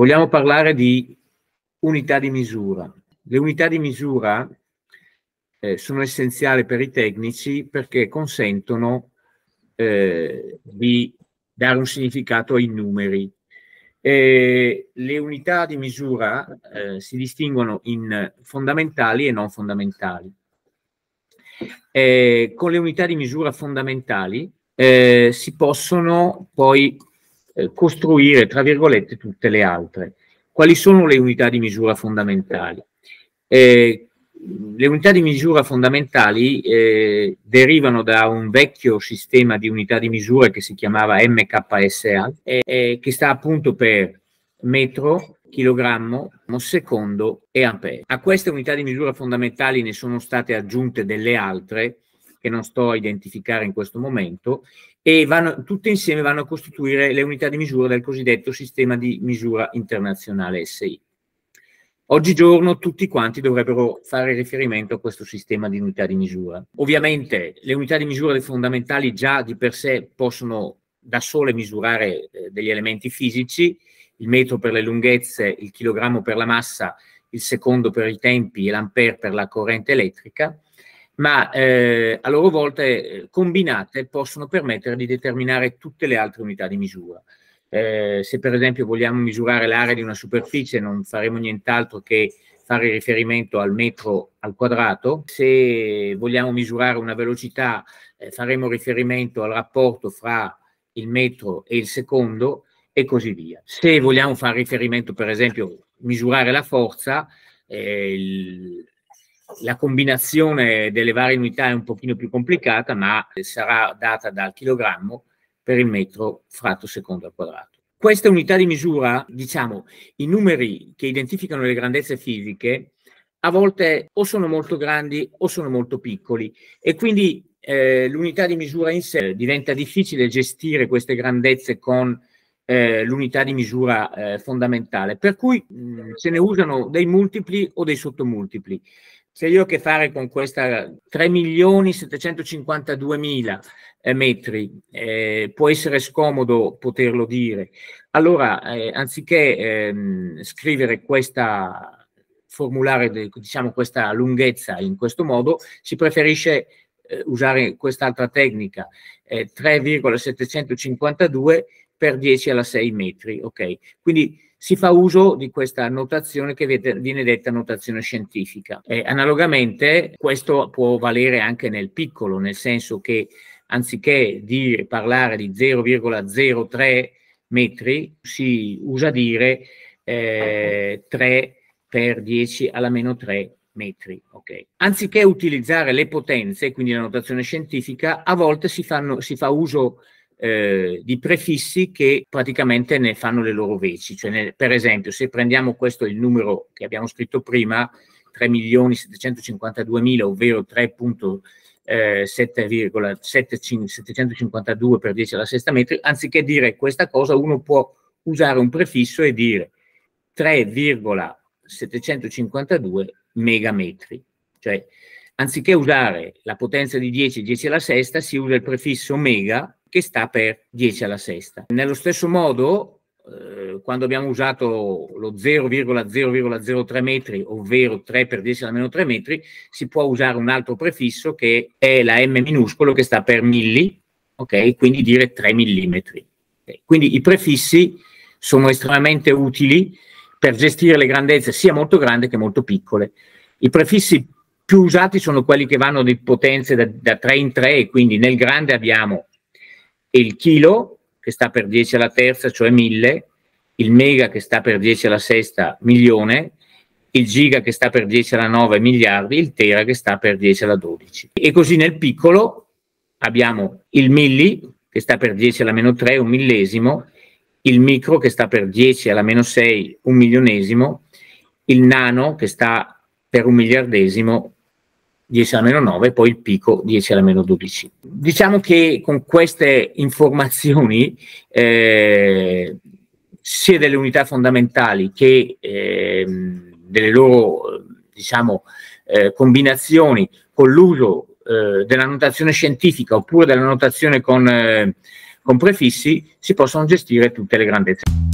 vogliamo parlare di unità di misura. Le unità di misura eh, sono essenziali per i tecnici perché consentono eh, di dare un significato ai numeri. E le unità di misura eh, si distinguono in fondamentali e non fondamentali. E eh, con le unità di misura fondamentali eh, si possono poi eh, costruire, tra virgolette, tutte le altre. Quali sono le unità di misura fondamentali? Eh, le unità di misura fondamentali eh, derivano da un vecchio sistema di unità di misura che si chiamava MKSA, eh, eh, che sta appunto per metro, chilogrammo, secondo e ampere. A queste unità di misura fondamentali ne sono state aggiunte delle altre che non sto a identificare in questo momento e vanno, tutte insieme vanno a costituire le unità di misura del cosiddetto sistema di misura internazionale SI. Oggigiorno tutti quanti dovrebbero fare riferimento a questo sistema di unità di misura. Ovviamente le unità di misura fondamentali già di per sé possono da sole misurare eh, degli elementi fisici, il metro per le lunghezze, il chilogrammo per la massa, il secondo per i tempi e l'ampere per la corrente elettrica, ma eh, a loro volta eh, combinate possono permettere di determinare tutte le altre unità di misura. Eh, se per esempio vogliamo misurare l'area di una superficie non faremo nient'altro che fare riferimento al metro al quadrato, se vogliamo misurare una velocità eh, faremo riferimento al rapporto fra il metro e il secondo e così via. Se vogliamo fare riferimento per esempio misurare la forza, eh, il, la combinazione delle varie unità è un pochino più complicata, ma sarà data dal chilogrammo per il metro fratto secondo al quadrato. Questa unità di misura, diciamo, i numeri che identificano le grandezze fisiche, a volte o sono molto grandi o sono molto piccoli e quindi eh, l'unità di misura in sé diventa difficile gestire queste grandezze con eh, l'unità di misura eh, fondamentale, per cui mh, mm, se ne usano dei multipli o dei sottomultipli se io ho a che fare con questa 3.752.000 eh, metri, eh, può essere scomodo poterlo dire. Allora, eh, anziché ehm, scrivere questa, formulare diciamo, questa lunghezza in questo modo, si preferisce eh, usare quest'altra tecnica, 3,752 eh, per 10 alla 6 metri. Okay? Quindi si fa uso di questa notazione che viene detta notazione scientifica. Eh, analogamente questo può valere anche nel piccolo, nel senso che anziché dire, parlare di 0,03 metri, si usa dire eh, 3 per 10 alla meno 3 metri. Okay. Anziché utilizzare le potenze, quindi la notazione scientifica, a volte si, fanno, si fa uso di eh, di prefissi che praticamente ne fanno le loro veci. Cioè nel, per esempio, se prendiamo questo il numero che abbiamo scritto prima, 3.752.000, ovvero 3.752 eh, per 10 alla sesta metri, anziché dire questa cosa uno può usare un prefisso e dire 3,752 megametri. Cioè, anziché usare la potenza di 10, 10 alla sesta, si usa il prefisso mega che sta per 10 alla sesta. Nello stesso modo, eh, quando abbiamo usato lo 0,003 metri, ovvero 3 per 10 alla meno 3 metri, si può usare un altro prefisso che è la M minuscolo che sta per milli, ok? Quindi dire 3 millimetri. Okay? Quindi i prefissi sono estremamente utili per gestire le grandezze sia molto grandi che molto piccole. I prefissi più usati sono quelli che vanno di potenze da, da 3 in 3, quindi nel grande abbiamo il chilo che sta per 10 alla terza, cioè 1000, il mega che sta per 10 alla sesta, milione, il giga che sta per 10 alla 9 miliardi, il tera che sta per 10 alla 12. E così nel piccolo abbiamo il milli che sta per 10 alla meno 3, un millesimo, il micro che sta per 10 alla meno 6, un milionesimo, il nano che sta per un miliardesimo 10 alla meno 9, poi il picco 10 alla meno 12. Diciamo che con queste informazioni eh, sia delle unità fondamentali che eh, delle loro diciamo, eh, combinazioni con l'uso eh, della notazione scientifica oppure della notazione con, eh, con prefissi si possono gestire tutte le grandezze.